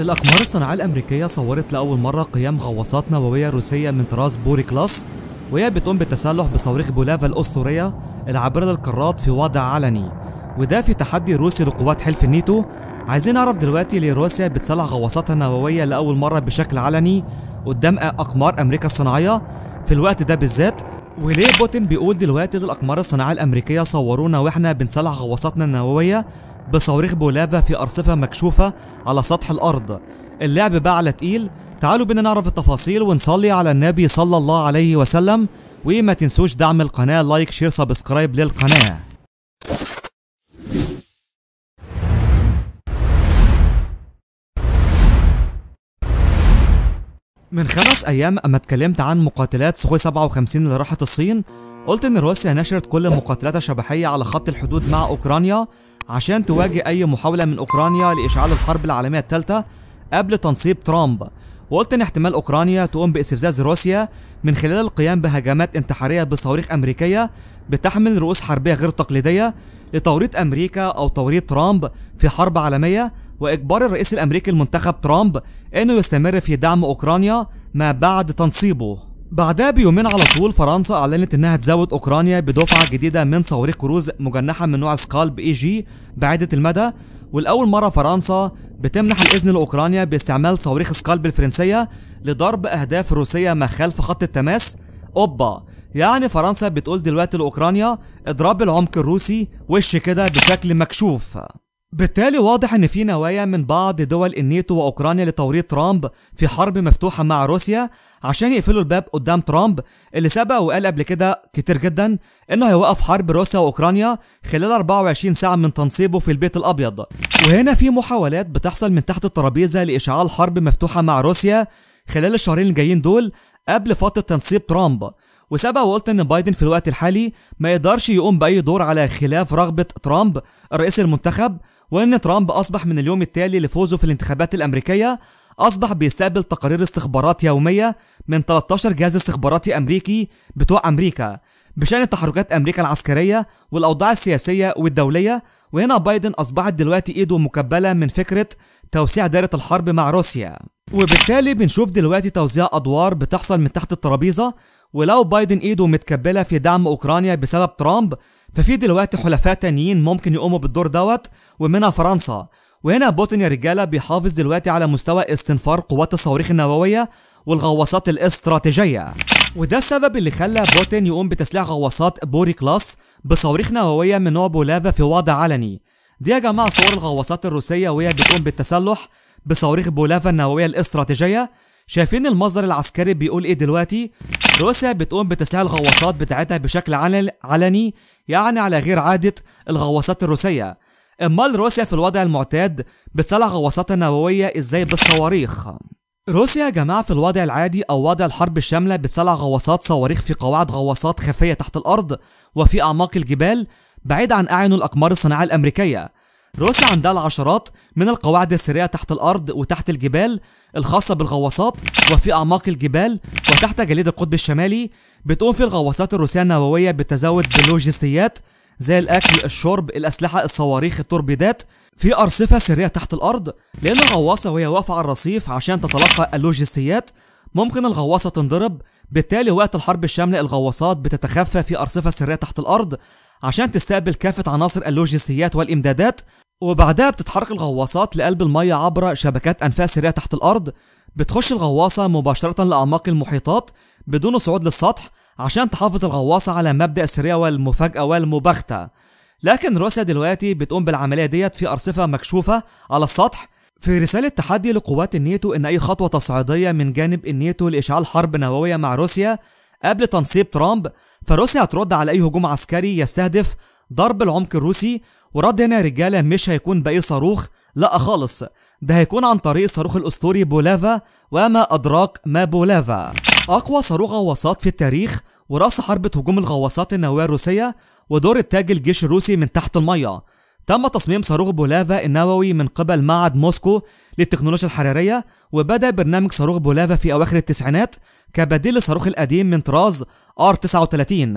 الأقمار الصناعية الأمريكية صورت لأول مرة قيام غواصات نووية روسية من طراز بوري كلاس وهي بتقوم بالتسلح بصواريخ بولافا الأسطورية العابرة للقارات في وضع علني وده في تحدي روسي لقوات حلف النيتو عايزين نعرف دلوقتي ليه روسيا بتسلح غواصاتها النووية لأول مرة بشكل علني قدام أقمار أمريكا الصناعية في الوقت ده بالذات وليه بوتين بيقول دلوقتي للأقمار الصناعية الأمريكية صورونا وإحنا بنسلح غواصاتنا النووية بصواريخ بولافا في أرصفة مكشوفة على سطح الأرض اللعب بقى على تقيل تعالوا بينا نعرف التفاصيل ونصلي على النبي صلى الله عليه وسلم وما تنسوش دعم القناة لايك شير سبسكرايب للقناة من خمس أيام أما اتكلمت عن مقاتلات سخوي 57 اللي راحت الصين قلت إن روسيا نشرت كل مقاتلاتها الشبحية على خط الحدود مع أوكرانيا عشان تواجه أي محاولة من أوكرانيا لإشعال الحرب العالمية الثالثة قبل تنصيب ترامب وقلت إن احتمال أوكرانيا تقوم باستفزاز روسيا من خلال القيام بهجمات انتحارية بصواريخ أمريكية بتحمل رؤوس حربية غير تقليدية لتوريط أمريكا أو توريط ترامب في حرب عالمية وإجبار الرئيس الأمريكي المنتخب ترامب إنه يستمر في دعم أوكرانيا ما بعد تنصيبه بعدها بيومين على طول فرنسا اعلنت انها تزود اوكرانيا بدفعه جديده من صواريخ كروز مجنحه من نوع سكالب اي جي بعيده المدى ولاول مره فرنسا بتمنح الاذن لاوكرانيا باستعمال صواريخ سكالب الفرنسيه لضرب اهداف روسيه ما خلف خط التماس اوبا يعني فرنسا بتقول دلوقتي لاوكرانيا اضرب العمق الروسي وش كده بشكل مكشوف بالتالي واضح ان في نوايا من بعض دول النيتو واوكرانيا لتوريط ترامب في حرب مفتوحه مع روسيا عشان يقفلوا الباب قدام ترامب اللي سبق وقال قبل كده كتير جدا انه هيوقف حرب روسيا واوكرانيا خلال 24 ساعه من تنصيبه في البيت الابيض وهنا في محاولات بتحصل من تحت الترابيزه لاشعال حرب مفتوحه مع روسيا خلال الشهرين الجايين دول قبل فتره تنصيب ترامب وسبق وقلت ان بايدن في الوقت الحالي ما يقدرش يقوم باي دور على خلاف رغبه ترامب الرئيس المنتخب وان ترامب اصبح من اليوم التالي لفوزه في الانتخابات الامريكيه اصبح بيستقبل تقارير استخبارات يوميه من 13 جهاز استخباراتي أمريكي بتوع أمريكا بشأن تحركات أمريكا العسكرية والأوضاع السياسية والدولية وهنا بايدن أصبحت دلوقتي إيده مكبلة من فكرة توسيع دائرة الحرب مع روسيا وبالتالي بنشوف دلوقتي توزيع أدوار بتحصل من تحت الترابيزة ولو بايدن إيده متكبلة في دعم أوكرانيا بسبب ترامب ففي دلوقتي حلفاء تانيين ممكن يقوموا بالدور دوت ومنها فرنسا وهنا بوتين يا رجاله بيحافظ دلوقتي على مستوى استنفار قوات الصواريخ النوويه والغواصات الاستراتيجية وده السبب اللي خلى بوتين يقوم بتسليح غواصات بوري كلاس بصواريخ نووية من نوع بولافا في وضع علني دي يا جماعة صور الغواصات الروسية وهي بتقوم بالتسلح بصواريخ بولافا النووية الاستراتيجية شايفين المصدر العسكري بيقول ايه دلوقتي روسيا بتقوم بتسليح الغواصات بتاعتها بشكل علني يعني على غير عادة الغواصات الروسية امال روسيا في الوضع المعتاد بتسلح غواصاتها النووية ازاي بالصواريخ روسيا يا جماعة في الوضع العادي أو وضع الحرب الشاملة بتسلع غواصات صواريخ في قواعد غواصات خفية تحت الأرض وفي أعماق الجبال بعيد عن أعين الأقمار الصناعية الأمريكية روسيا عندها العشرات من القواعد السرية تحت الأرض وتحت الجبال الخاصة بالغواصات وفي أعماق الجبال وتحت جليد القطب الشمالي بتقوم في الغواصات الروسية النووية بالتزود باللوجستيات زي الأكل الشرب الأسلحة الصواريخ التوربيدات في أرصفة سرية تحت الأرض لأن الغواصة وهي واقفة على الرصيف عشان تتلقى اللوجستيات ممكن الغواصة تنضرب بالتالي وقت الحرب الشاملة الغواصات بتتخفى في أرصفة سرية تحت الأرض عشان تستقبل كافة عناصر اللوجستيات والإمدادات وبعدها بتتحرك الغواصات لقلب المية عبر شبكات انفاس سرية تحت الأرض بتخش الغواصة مباشرة لأعماق المحيطات بدون صعود للسطح عشان تحافظ الغواصة على مبدأ السرية والمفاجأة والمبخته لكن روسيا دلوقتي بتقوم بالعملية ديت في أرصفة مكشوفة على السطح في رسالة تحدي لقوات النيتو إن أي خطوة تصعيدية من جانب النيتو لإشعال حرب نووية مع روسيا قبل تنصيب ترامب فروسيا هترد على أي هجوم عسكري يستهدف ضرب العمق الروسي ورد هنا رجالة مش هيكون بأي صاروخ لأ خالص ده هيكون عن طريق الصاروخ الأسطوري بولافا وما أدراك ما بولافا أقوى صاروخ غواصات في التاريخ ورأس حربة هجوم الغواصات النووية الروسية ودور التاج الجيش الروسي من تحت المية تم تصميم صاروخ بولافا النووي من قبل معهد موسكو للتكنولوجيا الحرارية وبدأ برنامج صاروخ بولافا في أواخر التسعينات كبديل للصاروخ القديم من طراز R39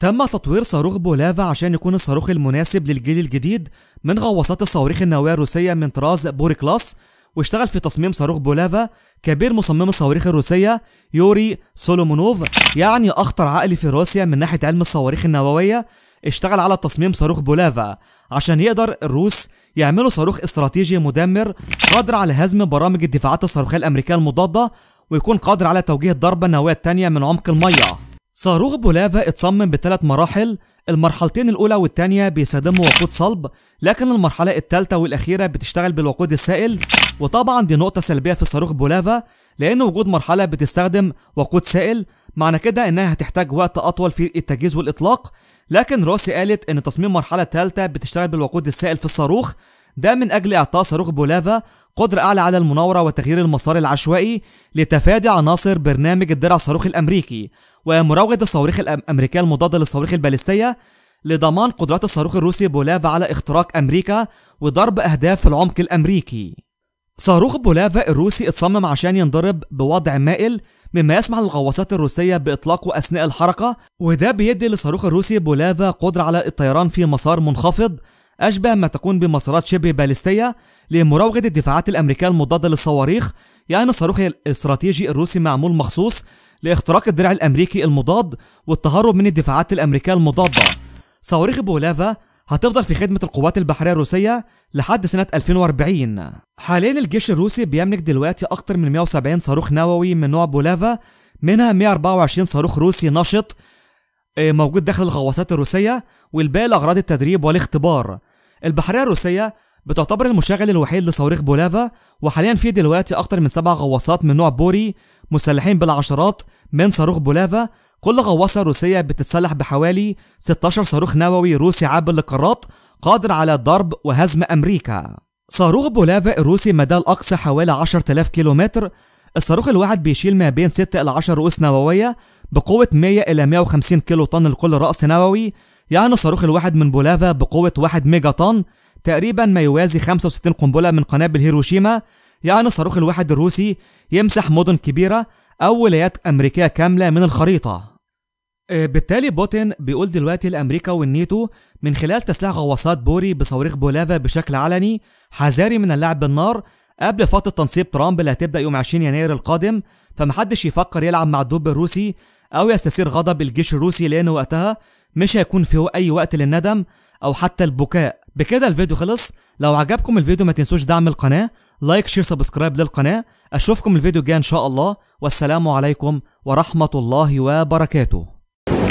تم تطوير صاروخ بولافا عشان يكون الصاروخ المناسب للجيل الجديد من غواصات الصواريخ النووية الروسية من طراز بوريكلاس واشتغل في تصميم صاروخ بولافا كبير مصمم الصواريخ الروسية يوري سولومونوف يعني أخطر عقل في روسيا من ناحية علم الصواريخ النووية اشتغل على تصميم صاروخ بولافا عشان يقدر الروس يعملوا صاروخ استراتيجي مدمر قادر على هزم برامج الدفاعات الصاروخية الأمريكية المضادة ويكون قادر على توجيه ضربة نووية ثانيه من عمق المية صاروخ بولافا اتصمم بثلاث مراحل المرحلتين الأولى والثانيه بيستخدموا وقود صلب لكن المرحلة الثالثة والأخيرة بتشتغل بالوقود السائل وطبعا دي نقطة سلبية في صاروخ بولافا لأن وجود مرحلة بتستخدم وقود سائل معنى كده إنها هتحتاج وقت أطول في التجهيز والإطلاق لكن روسي قالت ان تصميم مرحلة تالتة بتشتغل بالوقود السائل في الصاروخ ده من اجل اعطاء صاروخ بولافا قدرة أعلى على المناورة وتغيير المسار العشوائي لتفادي عناصر برنامج الدرع الصاروخي الأمريكي ومراوغة الصواريخ الأمريكية المضادة للصواريخ الباليستية لضمان قدرات الصاروخ الروسي بولافا على اختراق أمريكا وضرب أهداف في العمق الأمريكي صاروخ بولافا الروسي اتصمم عشان ينضرب بوضع مائل مما يسمح للغواصات الروسية بإطلاقه أثناء الحركة وده بيدي للصاروخ الروسي بولافا قدرة على الطيران في مسار منخفض أشبه ما تكون بمسارات شبه باليستية لمراوغة الدفاعات الأمريكية المضادة للصواريخ يعني الصاروخ الاستراتيجي الروسي معمول مخصوص لاختراق الدرع الأمريكي المضاد والتهرب من الدفاعات الأمريكية المضادة صواريخ بولافا هتفضل في خدمة القوات البحرية الروسية لحد سنة 2040 حاليا الجيش الروسي بيملك دلوقتي أكتر من 170 صاروخ نووي من نوع بولافا منها 124 صاروخ روسي نشط آه، موجود داخل الغواصات الروسية والباقي لأغراض التدريب والاختبار البحرية الروسية بتعتبر المشغل الوحيد لصواريخ بولافا وحاليا في دلوقتي أكتر من سبع غواصات من نوع بوري مسلحين بالعشرات من صاروخ بولافا كل غواصة روسية بتتسلح بحوالي 16 صاروخ نووي روسي عابر للقارات قادر على ضرب وهزم أمريكا صاروخ بولافا الروسي مدى الأقصى حوالي 10000 كيلومتر الصاروخ الواحد بيشيل ما بين 6 إلى 10 رؤوس نووية بقوة 100 إلى 150 كيلو طن لكل رأس نووي يعني الصاروخ الواحد من بولافا بقوة 1 ميجا طن تقريبا ما يوازي 65 قنبلة من قنابل هيروشيما يعني الصاروخ الواحد الروسي يمسح مدن كبيرة أو ولايات أمريكية كاملة من الخريطة آه، بالتالي بوتين بيقول دلوقتي لأمريكا والنيتو من خلال تسليح غواصات بوري بصواريخ بولافا بشكل علني حذاري من اللعب بالنار قبل فترة تنصيب ترامب اللي هتبدأ يوم 20 يناير القادم فمحدش يفكر يلعب مع الدب الروسي أو يستثير غضب الجيش الروسي لأن وقتها مش هيكون في أي وقت للندم أو حتى البكاء بكده الفيديو خلص لو عجبكم الفيديو ما تنسوش دعم القناة لايك شير سبسكرايب للقناة أشوفكم الفيديو الجاي إن شاء الله والسلام عليكم ورحمة الله وبركاته